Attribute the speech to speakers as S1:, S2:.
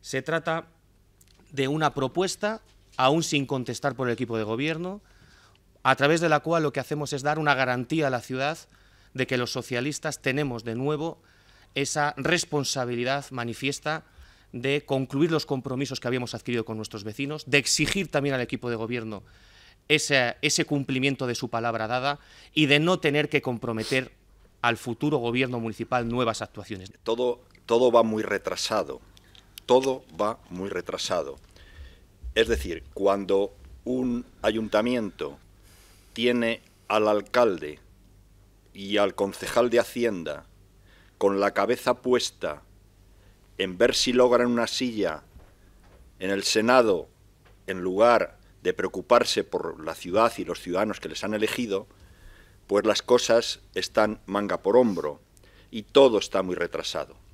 S1: Se trata de una propuesta, aún sin contestar por el equipo de gobierno, a través de la cual lo que hacemos es dar una garantía a la ciudad de que los socialistas tenemos de nuevo esa responsabilidad manifiesta de concluir los compromisos que habíamos adquirido con nuestros vecinos, de exigir también al equipo de gobierno ese, cumplimiento de su palabra dada y de no tener que comprometer al futuro gobierno municipal nuevas actuaciones.
S2: todo va muy retrasado todo va muy retrasado. Es decir, cuando un ayuntamiento tiene al alcalde y al concejal de Hacienda con la cabeza puesta en ver si logran una silla en el Senado en lugar de preocuparse por la ciudad y los ciudadanos que les han elegido, pues las cosas están manga por hombro y todo está muy retrasado.